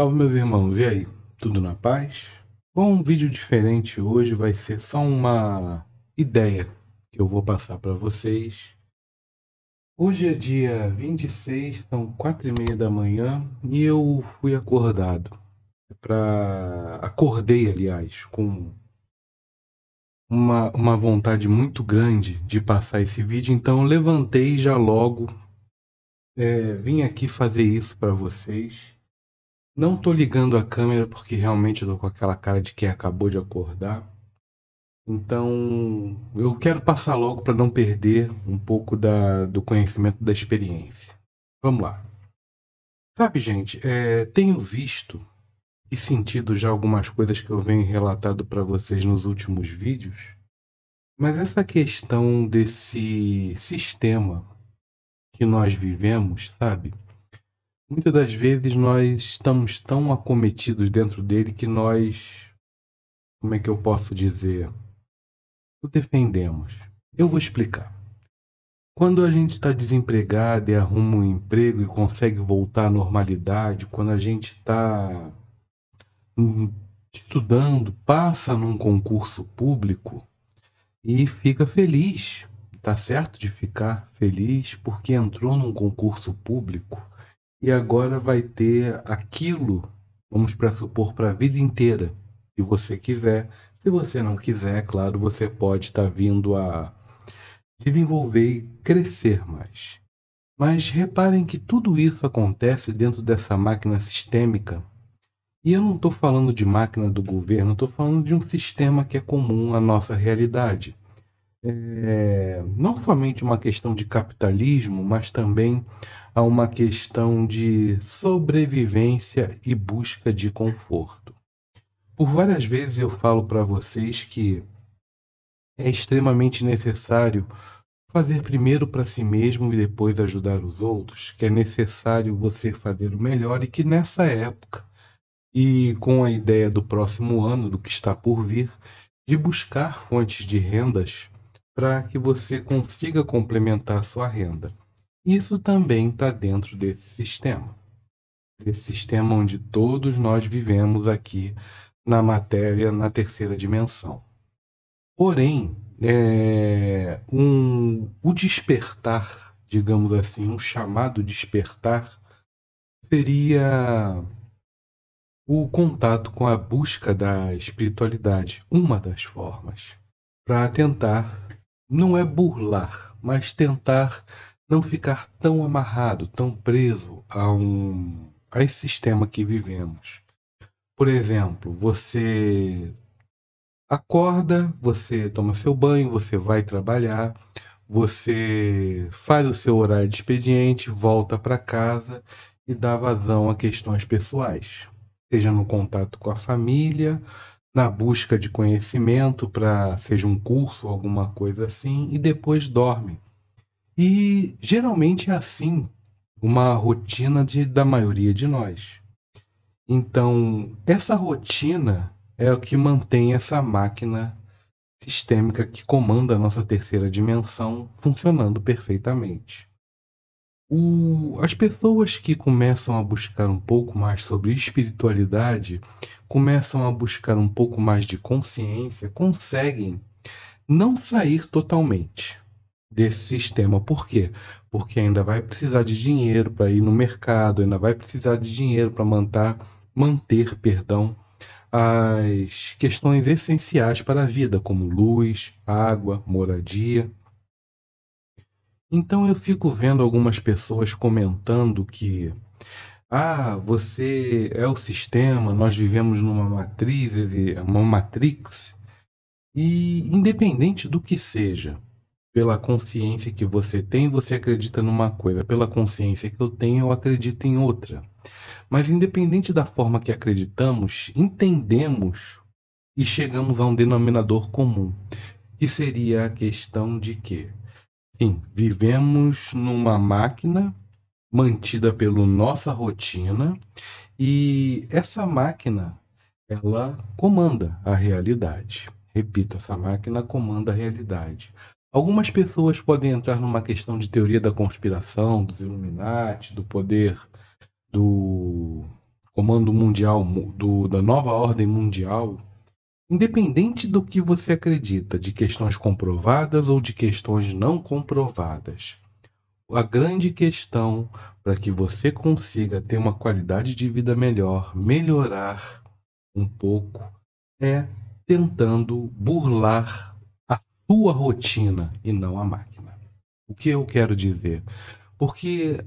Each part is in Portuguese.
Salve meus irmãos, e aí? Tudo na paz? Bom, um vídeo diferente hoje vai ser só uma ideia que eu vou passar para vocês. Hoje é dia 26, são quatro e meia da manhã e eu fui acordado. É pra... Acordei, aliás, com uma, uma vontade muito grande de passar esse vídeo, então levantei já logo. É, vim aqui fazer isso para vocês. Não tô ligando a câmera porque realmente eu tô com aquela cara de quem acabou de acordar. Então, eu quero passar logo para não perder um pouco da, do conhecimento da experiência. Vamos lá. Sabe, gente, é, tenho visto e sentido já algumas coisas que eu venho relatado para vocês nos últimos vídeos, mas essa questão desse sistema que nós vivemos, sabe? muitas das vezes nós estamos tão acometidos dentro dele que nós, como é que eu posso dizer, o defendemos. Eu vou explicar. Quando a gente está desempregado e arruma um emprego e consegue voltar à normalidade, quando a gente está hum, estudando, passa num concurso público e fica feliz, tá certo de ficar feliz porque entrou num concurso público e agora vai ter aquilo, vamos supor, para a vida inteira, se você quiser. Se você não quiser, claro, você pode estar tá vindo a desenvolver e crescer mais. Mas reparem que tudo isso acontece dentro dessa máquina sistêmica. E eu não estou falando de máquina do governo, estou falando de um sistema que é comum à nossa realidade é, não somente uma questão de capitalismo, mas também a uma questão de sobrevivência e busca de conforto. Por várias vezes eu falo para vocês que é extremamente necessário fazer primeiro para si mesmo e depois ajudar os outros, que é necessário você fazer o melhor e que nessa época e com a ideia do próximo ano, do que está por vir, de buscar fontes de rendas para que você consiga complementar a sua renda. Isso também está dentro desse sistema. Desse sistema onde todos nós vivemos aqui na matéria, na terceira dimensão. Porém, é, um, o despertar, digamos assim, um chamado despertar, seria o contato com a busca da espiritualidade, uma das formas, para tentar não é burlar, mas tentar não ficar tão amarrado, tão preso a um a esse sistema que vivemos. Por exemplo, você acorda, você toma seu banho, você vai trabalhar, você faz o seu horário de expediente, volta para casa e dá vazão a questões pessoais, seja no contato com a família, na busca de conhecimento para seja um curso, alguma coisa assim, e depois dorme. E geralmente é assim uma rotina de, da maioria de nós. Então, essa rotina é o que mantém essa máquina sistêmica que comanda a nossa terceira dimensão funcionando perfeitamente o, as pessoas que começam a buscar um pouco mais sobre espiritualidade, começam a buscar um pouco mais de consciência, conseguem não sair totalmente desse sistema. Por quê? Porque ainda vai precisar de dinheiro para ir no mercado, ainda vai precisar de dinheiro para manter, manter, perdão, as questões essenciais para a vida, como luz, água, moradia. Então eu fico vendo algumas pessoas comentando que, ah, você é o sistema, nós vivemos numa matriz, uma matrix, e independente do que seja, pela consciência que você tem, você acredita numa coisa, pela consciência que eu tenho, eu acredito em outra. Mas independente da forma que acreditamos, entendemos e chegamos a um denominador comum, que seria a questão de que Sim, vivemos numa máquina mantida pela nossa rotina e essa máquina ela comanda a realidade. Repito, essa máquina comanda a realidade. Algumas pessoas podem entrar numa questão de teoria da conspiração, dos Illuminati, do poder do comando mundial, do, da nova ordem mundial, Independente do que você acredita, de questões comprovadas ou de questões não comprovadas, a grande questão para que você consiga ter uma qualidade de vida melhor, melhorar um pouco, é tentando burlar a sua rotina e não a máquina. O que eu quero dizer? Porque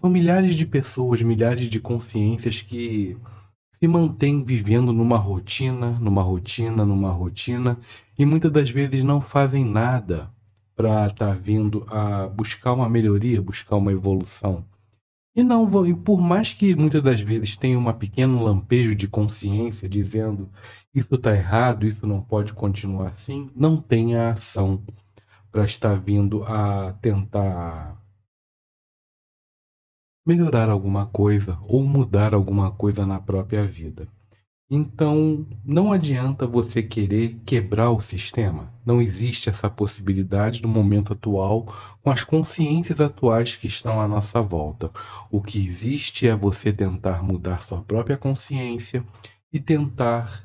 são milhares de pessoas, milhares de consciências que se mantém vivendo numa rotina, numa rotina, numa rotina, e muitas das vezes não fazem nada para estar tá vindo a buscar uma melhoria, buscar uma evolução. E não, e por mais que muitas das vezes tenha um pequeno lampejo de consciência dizendo isso está errado, isso não pode continuar assim, não tenha ação para estar vindo a tentar melhorar alguma coisa ou mudar alguma coisa na própria vida. Então, não adianta você querer quebrar o sistema. Não existe essa possibilidade no momento atual, com as consciências atuais que estão à nossa volta. O que existe é você tentar mudar sua própria consciência e tentar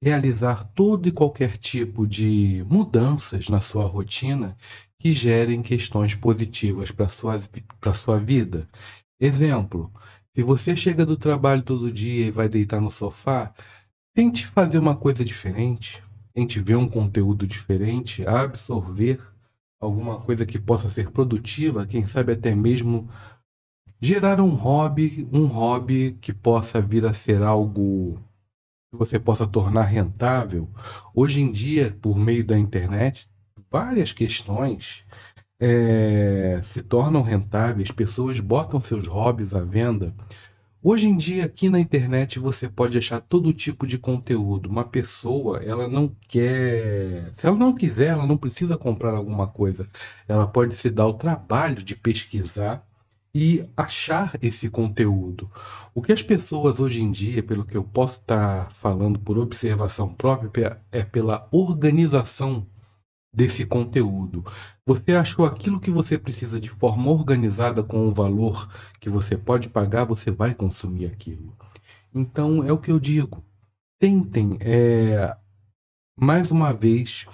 realizar todo e qualquer tipo de mudanças na sua rotina que gerem questões positivas para a para sua vida. Exemplo: se você chega do trabalho todo dia e vai deitar no sofá, tente fazer uma coisa diferente, tente ver um conteúdo diferente, absorver alguma coisa que possa ser produtiva, quem sabe até mesmo gerar um hobby, um hobby que possa vir a ser algo que você possa tornar rentável. Hoje em dia, por meio da internet, várias questões é, se tornam rentáveis, pessoas botam seus hobbies à venda. Hoje em dia, aqui na internet, você pode achar todo tipo de conteúdo. Uma pessoa, ela não quer. Se ela não quiser, ela não precisa comprar alguma coisa. Ela pode se dar o trabalho de pesquisar e achar esse conteúdo. O que as pessoas hoje em dia, pelo que eu posso estar falando por observação própria, é pela organização desse conteúdo. Você achou aquilo que você precisa de forma organizada com o valor que você pode pagar, você vai consumir aquilo. Então é o que eu digo. Tentem, é, mais uma vez,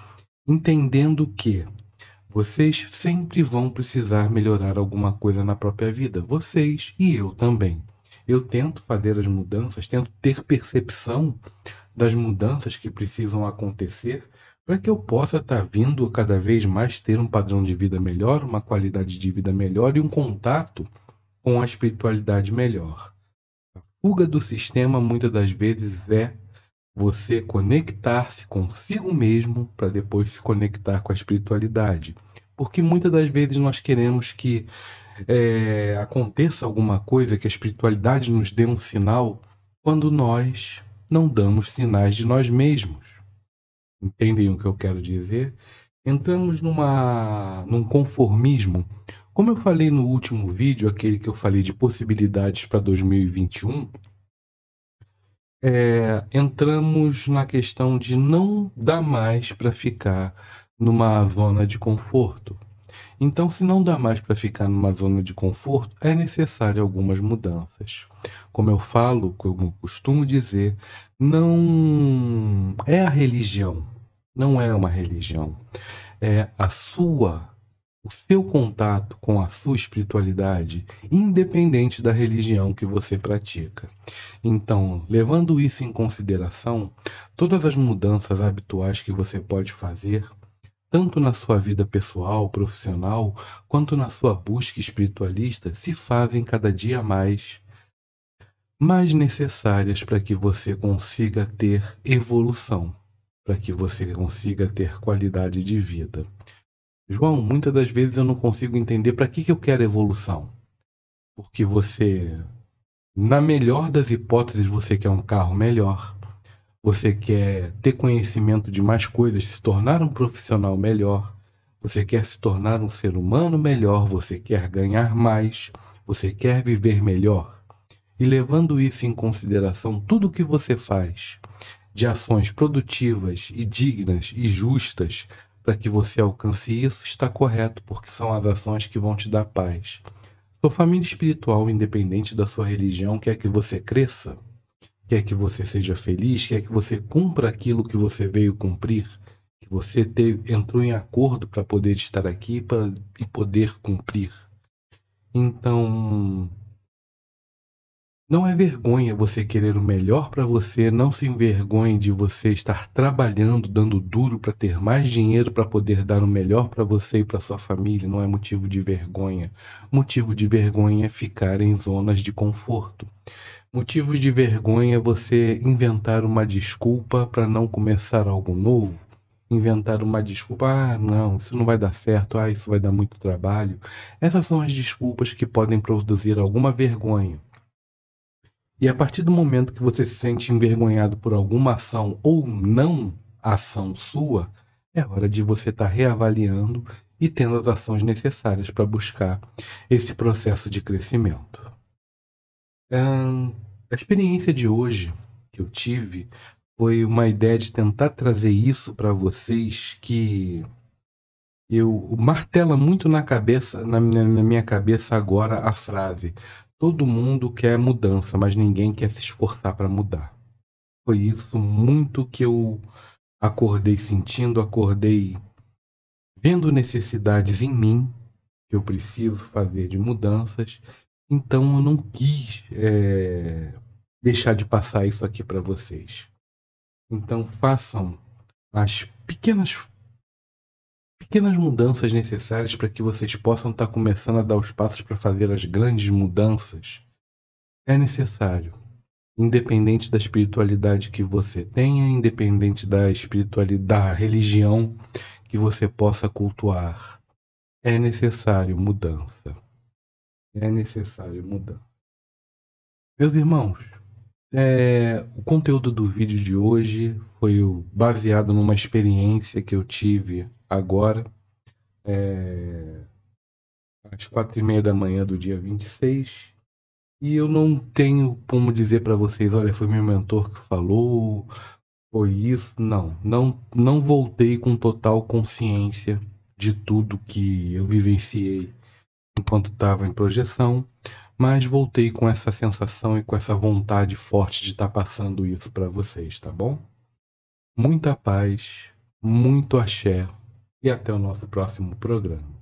entendendo que vocês sempre vão precisar melhorar alguma coisa na própria vida. Vocês e eu também. Eu tento fazer as mudanças, tento ter percepção das mudanças que precisam acontecer para é que eu possa estar tá vindo cada vez mais ter um padrão de vida melhor, uma qualidade de vida melhor e um contato com a espiritualidade melhor. A fuga do sistema muitas das vezes é você conectar-se consigo mesmo para depois se conectar com a espiritualidade. Porque muitas das vezes nós queremos que é, aconteça alguma coisa, que a espiritualidade nos dê um sinal, quando nós não damos sinais de nós mesmos. Entendem o que eu quero dizer? Entramos numa, num conformismo. Como eu falei no último vídeo, aquele que eu falei de possibilidades para 2021, é, entramos na questão de não dá mais para ficar numa zona de conforto. Então, se não dá mais para ficar numa zona de conforto, é necessário algumas mudanças. Como eu falo, como costumo dizer, não é a religião, não é uma religião. É a sua, o seu contato com a sua espiritualidade, independente da religião que você pratica. Então, levando isso em consideração, todas as mudanças habituais que você pode fazer tanto na sua vida pessoal, profissional, quanto na sua busca espiritualista, se fazem cada dia mais mais necessárias para que você consiga ter evolução, para que você consiga ter qualidade de vida. João, muitas das vezes eu não consigo entender para que, que eu quero evolução. Porque você, na melhor das hipóteses, você quer um carro melhor, você quer ter conhecimento de mais coisas, se tornar um profissional melhor, você quer se tornar um ser humano melhor, você quer ganhar mais, você quer viver melhor. E levando isso em consideração, tudo o que você faz de ações produtivas e dignas e justas para que você alcance isso está correto, porque são as ações que vão te dar paz. Sua família espiritual, independente da sua religião, quer que você cresça, quer que você seja feliz, quer que você cumpra aquilo que você veio cumprir, que você teve, entrou em acordo para poder estar aqui pra, e poder cumprir. Então, não é vergonha você querer o melhor para você, não se envergonhe de você estar trabalhando, dando duro para ter mais dinheiro para poder dar o melhor para você e para sua família, não é motivo de vergonha. Motivo de vergonha é ficar em zonas de conforto. Motivo de vergonha é você inventar uma desculpa para não começar algo novo. Inventar uma desculpa, ah, não, isso não vai dar certo, ah, isso vai dar muito trabalho. Essas são as desculpas que podem produzir alguma vergonha e a partir do momento que você se sente envergonhado por alguma ação ou não ação sua, é hora de você estar tá reavaliando e tendo as ações necessárias para buscar esse processo de crescimento. a experiência de hoje que eu tive foi uma ideia de tentar trazer isso para vocês que eu martela muito na cabeça, na, na minha cabeça agora a frase: Todo mundo quer mudança, mas ninguém quer se esforçar para mudar. Foi isso muito que eu acordei sentindo, acordei vendo necessidades em mim que eu preciso fazer de mudanças. Então eu não quis é, deixar de passar isso aqui para vocês. Então façam as pequenas pequenas mudanças necessárias para que vocês possam estar tá começando a dar os passos para fazer as grandes mudanças, é necessário. Independente da espiritualidade que você tenha, independente da espiritualidade, da religião que você possa cultuar, é necessário mudança. É necessário mudança. Meus irmãos, é, o conteúdo do vídeo de hoje foi baseado numa experiência que eu tive agora, é, às quatro e meia da manhã do dia 26. E eu não tenho como dizer para vocês, olha, foi meu mentor que falou, foi isso. Não, não, não voltei com total consciência de tudo que eu vivenciei enquanto estava em projeção, mas voltei com essa sensação e com essa vontade forte de estar tá passando isso para vocês, tá bom? Muita paz, muito axé e até o nosso próximo programa.